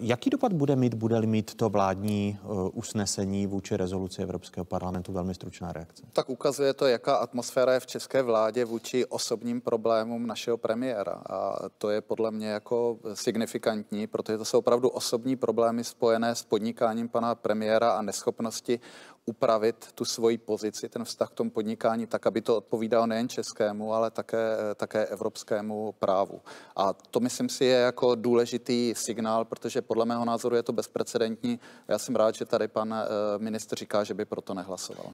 Jaký dopad bude mít, bude mít to vládní eh, usnesení vůči rezoluci Evropského parlamentu? Velmi stručná reakce. Tak ukazuje to, jaká atmosféra je v české vládě vůči osobním problémům našeho premiéra. A to je podle mě jako signifikantní, protože to jsou opravdu osobní problémy spojené s podnikáním pana premiéra a neschopnosti upravit tu svoji pozici, ten vztah k tomu podnikání, tak, aby to odpovídalo nejen českému, ale také, také evropskému právu. A to myslím si je jako důležitý signál, protože podle mého názoru je to bezprecedentní. Já jsem rád, že tady pan eh, ministr říká, že by proto nehlasoval.